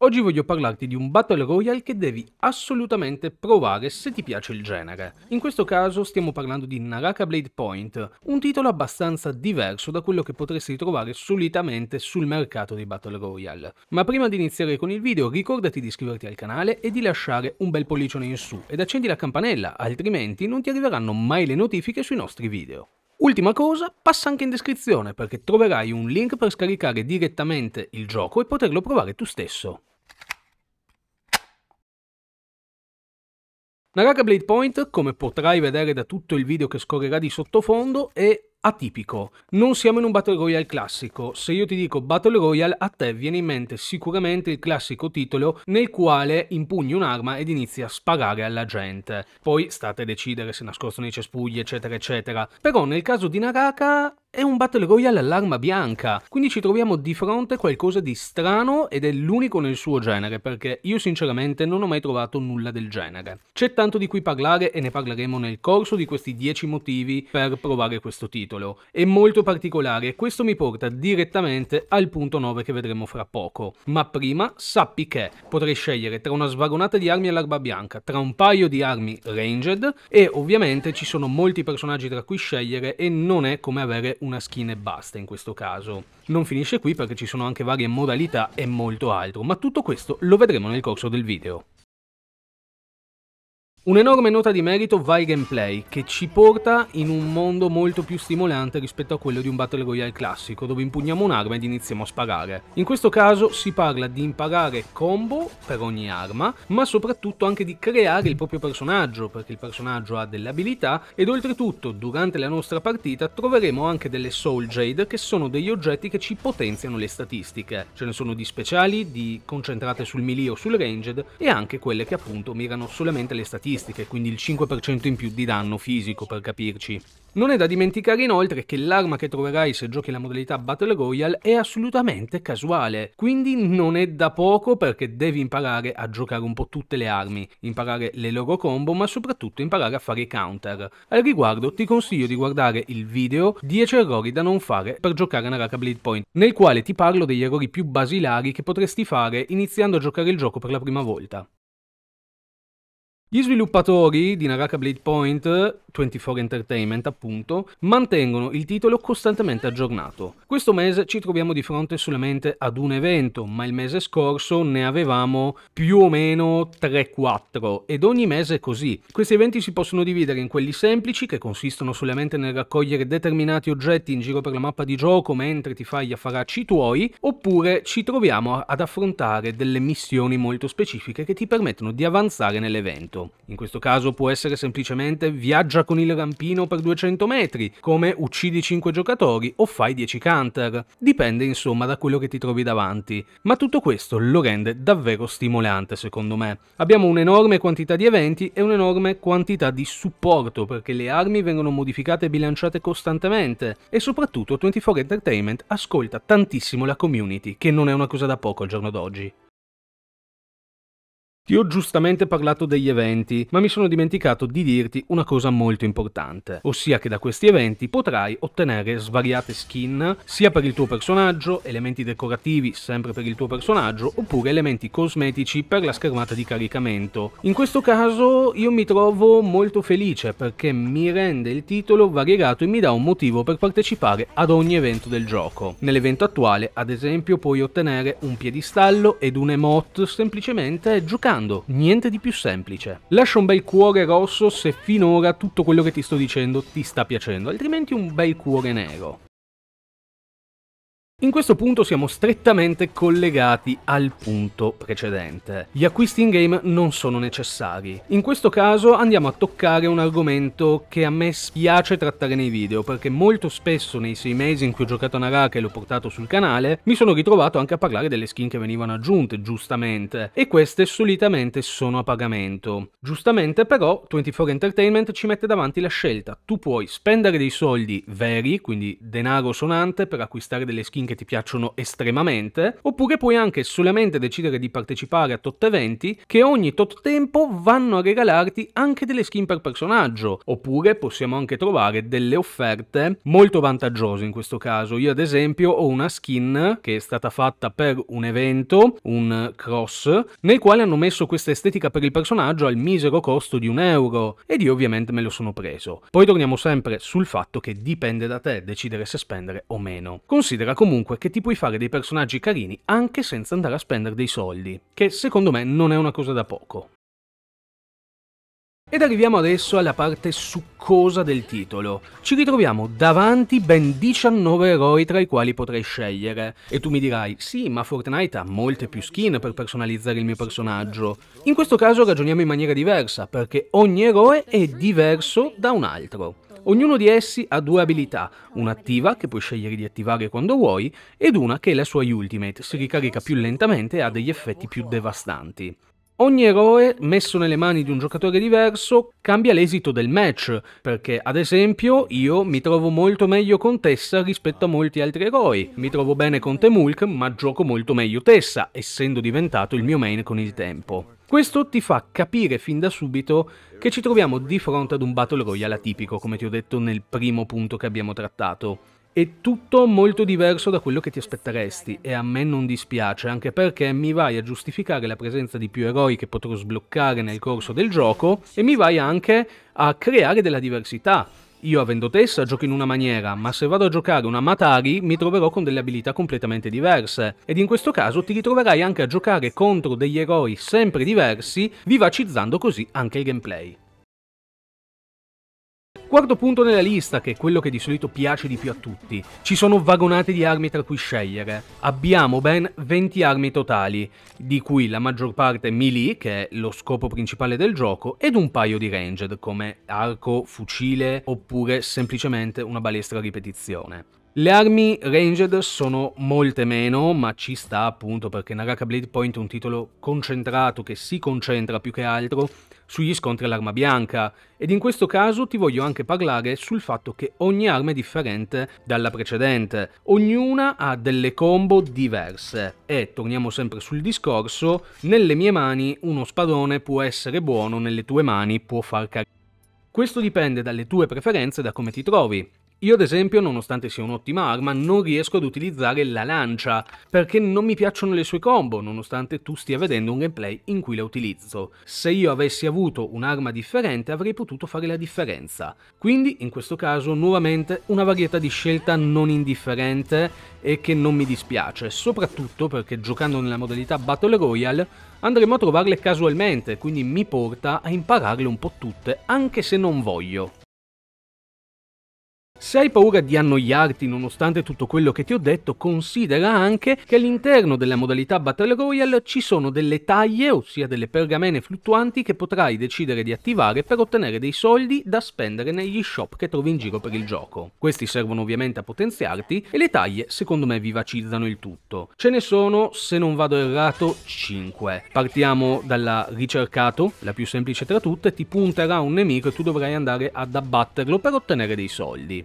Oggi voglio parlarti di un Battle Royale che devi assolutamente provare se ti piace il genere. In questo caso stiamo parlando di Naraka Blade Point, un titolo abbastanza diverso da quello che potresti trovare solitamente sul mercato dei Battle Royale. Ma prima di iniziare con il video ricordati di iscriverti al canale e di lasciare un bel pollicione in su ed accendi la campanella, altrimenti non ti arriveranno mai le notifiche sui nostri video. Ultima cosa, passa anche in descrizione perché troverai un link per scaricare direttamente il gioco e poterlo provare tu stesso. Naraka Blade Point, come potrai vedere da tutto il video che scorrerà di sottofondo, è atipico. Non siamo in un Battle Royale classico. Se io ti dico Battle Royale, a te viene in mente sicuramente il classico titolo nel quale impugni un'arma ed inizi a sparare alla gente. Poi state a decidere se nascosto nei cespugli, eccetera, eccetera. Però nel caso di Naraka è un Battle Royale all'arma bianca, quindi ci troviamo di fronte a qualcosa di strano ed è l'unico nel suo genere, perché io sinceramente non ho mai trovato nulla del genere. C'è tanto di cui parlare e ne parleremo nel corso di questi 10 motivi per provare questo titolo titolo. È molto particolare e questo mi porta direttamente al punto 9 che vedremo fra poco. Ma prima sappi che potrei scegliere tra una svagonata di armi all'arba bianca, tra un paio di armi ranged e ovviamente ci sono molti personaggi tra cui scegliere e non è come avere una skin e basta in questo caso. Non finisce qui perché ci sono anche varie modalità e molto altro, ma tutto questo lo vedremo nel corso del video. Un'enorme nota di merito va al gameplay, che ci porta in un mondo molto più stimolante rispetto a quello di un Battle Royale classico, dove impugniamo un'arma ed iniziamo a sparare. In questo caso si parla di imparare combo per ogni arma, ma soprattutto anche di creare il proprio personaggio, perché il personaggio ha delle abilità, ed oltretutto durante la nostra partita troveremo anche delle Soul Jade, che sono degli oggetti che ci potenziano le statistiche. Ce ne sono di speciali, di concentrate sul melee o sul ranged, e anche quelle che appunto mirano solamente le statistiche statistiche, quindi il 5% in più di danno fisico per capirci. Non è da dimenticare inoltre che l'arma che troverai se giochi la modalità Battle Royale è assolutamente casuale, quindi non è da poco perché devi imparare a giocare un po' tutte le armi, imparare le loro combo ma soprattutto imparare a fare i counter. Al riguardo ti consiglio di guardare il video 10 errori da non fare per giocare a Naraka Blade Point, nel quale ti parlo degli errori più basilari che potresti fare iniziando a giocare il gioco per la prima volta. Gli sviluppatori di Naraka Blade Point, 24 Entertainment appunto, mantengono il titolo costantemente aggiornato. Questo mese ci troviamo di fronte solamente ad un evento, ma il mese scorso ne avevamo più o meno 3-4 ed ogni mese è così. Questi eventi si possono dividere in quelli semplici, che consistono solamente nel raccogliere determinati oggetti in giro per la mappa di gioco mentre ti fai gli affaracci tuoi, oppure ci troviamo ad affrontare delle missioni molto specifiche che ti permettono di avanzare nell'evento compito. In questo caso può essere semplicemente viaggia con il rampino per 200 metri, come uccidi 5 giocatori o fai 10 counter. Dipende insomma da quello che ti trovi davanti, ma tutto questo lo rende davvero stimolante secondo me. Abbiamo un'enorme quantità di eventi e un'enorme quantità di supporto perché le armi vengono modificate e bilanciate costantemente e soprattutto 24 Entertainment ascolta tantissimo la community, che non è una cosa da poco al giorno d'oggi. Ti ho giustamente parlato degli eventi, ma mi sono dimenticato di dirti una cosa molto importante, ossia che da questi eventi potrai ottenere svariate skin sia per il tuo personaggio, elementi decorativi sempre per il tuo personaggio, oppure elementi cosmetici per la schermata di caricamento. In questo caso io mi trovo molto felice perché mi rende il titolo variegato e mi dà un motivo per partecipare ad ogni evento del gioco. Nell'evento attuale ad esempio puoi ottenere un piedistallo ed un emote semplicemente giocando pensando, niente di più semplice. Lascia un bel cuore rosso se finora tutto quello che ti sto dicendo ti sta piacendo, altrimenti un bel cuore nero. In questo punto siamo strettamente collegati al punto precedente. Gli acquisti in game non sono necessari. In questo caso andiamo a toccare un argomento che a me spiace trattare nei video, perché molto spesso nei sei mesi in cui ho giocato a Naraka e l'ho portato sul canale, mi sono ritrovato anche a parlare delle skin che venivano aggiunte, giustamente, e queste solitamente sono a pagamento. Giustamente però 24 Entertainment ci mette davanti la scelta. Tu puoi spendere dei soldi veri, quindi denaro sonante, per acquistare delle skin che ti piacciono estremamente, oppure puoi anche solamente decidere di partecipare a tot eventi che ogni tot tempo vanno a regalarti anche delle skin per personaggio, oppure possiamo anche trovare delle offerte molto vantaggiose in questo caso. Io ad esempio ho una skin che è stata fatta per un evento, un cross, nel quale hanno messo questa estetica per il personaggio al misero costo di un euro ed io ovviamente me lo sono preso. Poi torniamo sempre sul fatto che dipende da te decidere se spendere o meno. Considera comunque comunque che ti puoi fare dei personaggi carini anche senza andare a spendere dei soldi, che secondo me non è una cosa da poco. Ed arriviamo adesso alla parte succosa del titolo. Ci ritroviamo davanti ben 19 eroi tra i quali potrei scegliere. E tu mi dirai, sì, ma Fortnite ha molte più skin per personalizzare il mio personaggio. In questo caso ragioniamo in maniera diversa, perché ogni eroe è diverso da un altro. Ognuno di essi ha due abilità, un'attiva che puoi scegliere di attivare quando vuoi ed una che è la sua ultimate, si ricarica più lentamente e ha degli effetti più devastanti. Ogni eroe messo nelle mani di un giocatore diverso cambia l'esito del match, perché ad esempio io mi trovo molto meglio con Tessa rispetto a molti altri eroi, mi trovo bene con Temulk ma gioco molto meglio Tessa, essendo diventato il mio main con il tempo. Questo ti fa capire fin da subito che ci troviamo di fronte ad un Battle Royale atipico, come ti ho detto nel primo punto che abbiamo trattato. È tutto molto diverso da quello che ti aspetteresti e a me non dispiace, anche perché mi vai a giustificare la presenza di più eroi che potrò sbloccare nel corso del gioco e mi vai anche a creare della diversità io avendo tessa gioco in una maniera, ma se vado a giocare una Matari mi troverò con delle abilità completamente diverse, ed in questo caso ti ritroverai anche a giocare contro degli eroi sempre diversi, vivacizzando così anche il gameplay. Quarto punto nella lista, che è quello che di solito piace di più a tutti. Ci sono vagonate di armi tra cui scegliere. Abbiamo ben 20 armi totali, di cui la maggior parte melee, che è lo scopo principale del gioco, ed un paio di ranged, come arco, fucile oppure semplicemente una balestra a ripetizione. Le armi ranged sono molte meno, ma ci sta appunto perché Naraka Blade Point è un titolo concentrato che si concentra più che altro sugli scontri all'arma bianca ed in questo caso ti voglio anche parlare sul fatto che ogni arma è differente dalla precedente, ognuna ha delle combo diverse e torniamo sempre sul discorso, nelle mie mani uno spadone può essere buono, nelle tue mani può far carino. Questo dipende dalle tue preferenze e da come ti trovi. Io ad esempio, nonostante sia un'ottima arma, non riesco ad utilizzare la lancia, perché non mi piacciono le sue combo, nonostante tu stia vedendo un gameplay in cui la utilizzo. Se io avessi avuto un'arma differente avrei potuto fare la differenza. Quindi, in questo caso, nuovamente una varietà di scelta non indifferente e che non mi dispiace, soprattutto perché giocando nella modalità Battle Royale andremo a trovarle casualmente, quindi mi porta a impararle un po' tutte, anche se non voglio. Se hai paura di annoiarti nonostante tutto quello che ti ho detto, considera anche che all'interno della modalità Battle Royale ci sono delle taglie, ossia delle pergamene fluttuanti che potrai decidere di attivare per ottenere dei soldi da spendere negli shop che trovi in giro per il gioco. Questi servono ovviamente a potenziarti e le taglie secondo me vivacizzano il tutto. Ce ne sono, se non vado errato, 5. Partiamo dalla ricercato, la più semplice tra tutte, ti punterà un nemico e tu dovrai andare ad abbatterlo per ottenere dei soldi.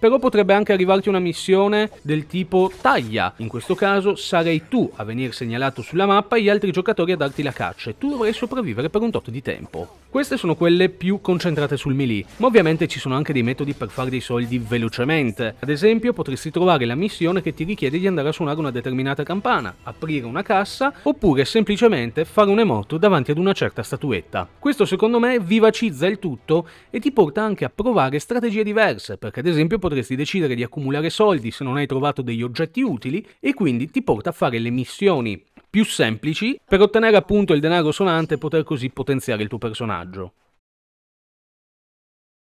però potrebbe anche arrivarti una missione del tipo taglia. In questo caso sarei tu a venire segnalato sulla mappa e gli altri giocatori a darti la caccia e tu dovrai sopravvivere per un tot di tempo. Queste sono quelle più concentrate sul melee, ma ovviamente ci sono anche dei metodi per fare dei soldi velocemente. Ad esempio potresti trovare la missione che ti richiede di andare a suonare una determinata campana, aprire una cassa oppure semplicemente fare un emoto davanti ad una certa statuetta. Questo secondo me vivacizza il tutto e ti porta anche a provare strategie diverse, perché ad esempio potresti decidere di accumulare soldi se non hai trovato degli oggetti utili e quindi ti porta a fare le missioni più semplici per ottenere appunto il denaro sonante e poter così potenziare il tuo personaggio.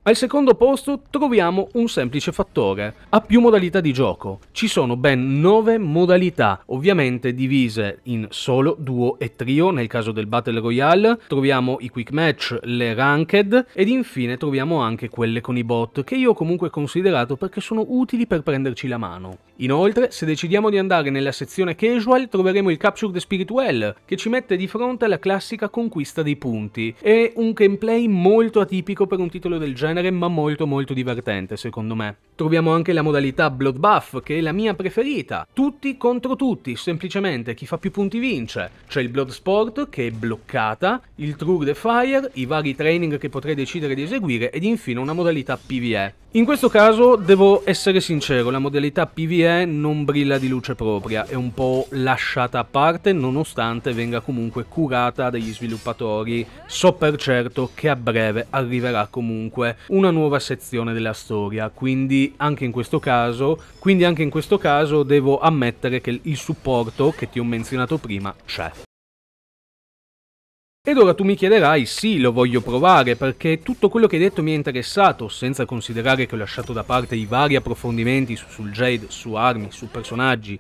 Al secondo posto troviamo un semplice fattore, ha più modalità di gioco, ci sono ben 9 modalità, ovviamente divise in solo, duo e trio nel caso del Battle Royale, troviamo i quick match, le ranked ed infine troviamo anche quelle con i bot che io ho comunque considerato perché sono utili per prenderci la mano. Inoltre, se decidiamo di andare nella sezione casual, troveremo il Capture the Spiritual, che ci mette di fronte alla classica conquista dei punti. È un gameplay molto atipico per un titolo del genere, ma molto molto divertente secondo me. Troviamo anche la modalità Bloodbuff, che è la mia preferita. Tutti contro tutti, semplicemente, chi fa più punti vince. C'è il Bloodsport, che è bloccata, il True the Fire, i vari training che potrei decidere di eseguire, ed infine una modalità PvE. In questo caso, devo essere sincero, la modalità PvE è non brilla di luce propria, è un po' lasciata a parte nonostante venga comunque curata dagli sviluppatori. So per certo che a breve arriverà comunque una nuova sezione della storia, quindi anche in questo caso, quindi anche in questo caso devo ammettere che il supporto che ti ho menzionato prima c'è. Ed ora tu mi chiederai, sì, lo voglio provare, perché tutto quello che hai detto mi è interessato, senza considerare che ho lasciato da parte i vari approfondimenti sul Jade, su armi, su personaggi.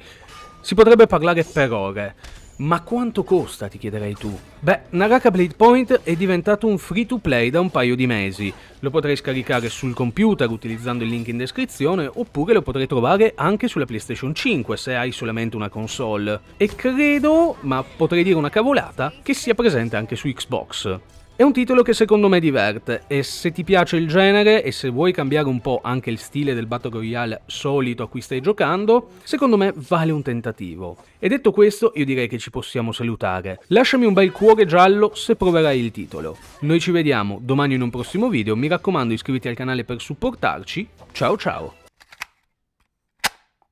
Si potrebbe parlare per ore. Ma quanto costa, ti chiederei tu? Beh, Naraka Blade Point è diventato un free to play da un paio di mesi. Lo potrai scaricare sul computer utilizzando il link in descrizione, oppure lo potrai trovare anche sulla PlayStation 5 se hai solamente una console. E credo, ma potrei dire una cavolata, che sia presente anche su Xbox. È un titolo che secondo me diverte e se ti piace il genere e se vuoi cambiare un po' anche il stile del Battle Royale solito a cui stai giocando, secondo me vale un tentativo. E detto questo io direi che ci possiamo salutare. Lasciami un bel cuore giallo se proverai il titolo. Noi ci vediamo domani in un prossimo video, mi raccomando iscriviti al canale per supportarci, ciao ciao!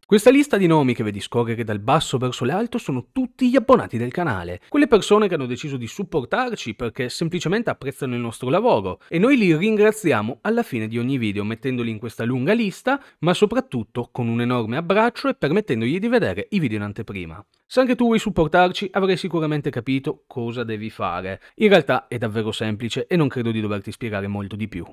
Questa lista di nomi che vedi scorrere dal basso verso l'alto sono tutti gli abbonati del canale, quelle persone che hanno deciso di supportarci perché semplicemente apprezzano il nostro lavoro e noi li ringraziamo alla fine di ogni video mettendoli in questa lunga lista, ma soprattutto con un enorme abbraccio e permettendogli di vedere i video in anteprima. Se anche tu vuoi supportarci avrai sicuramente capito cosa devi fare. In realtà è davvero semplice e non credo di doverti spiegare molto di più.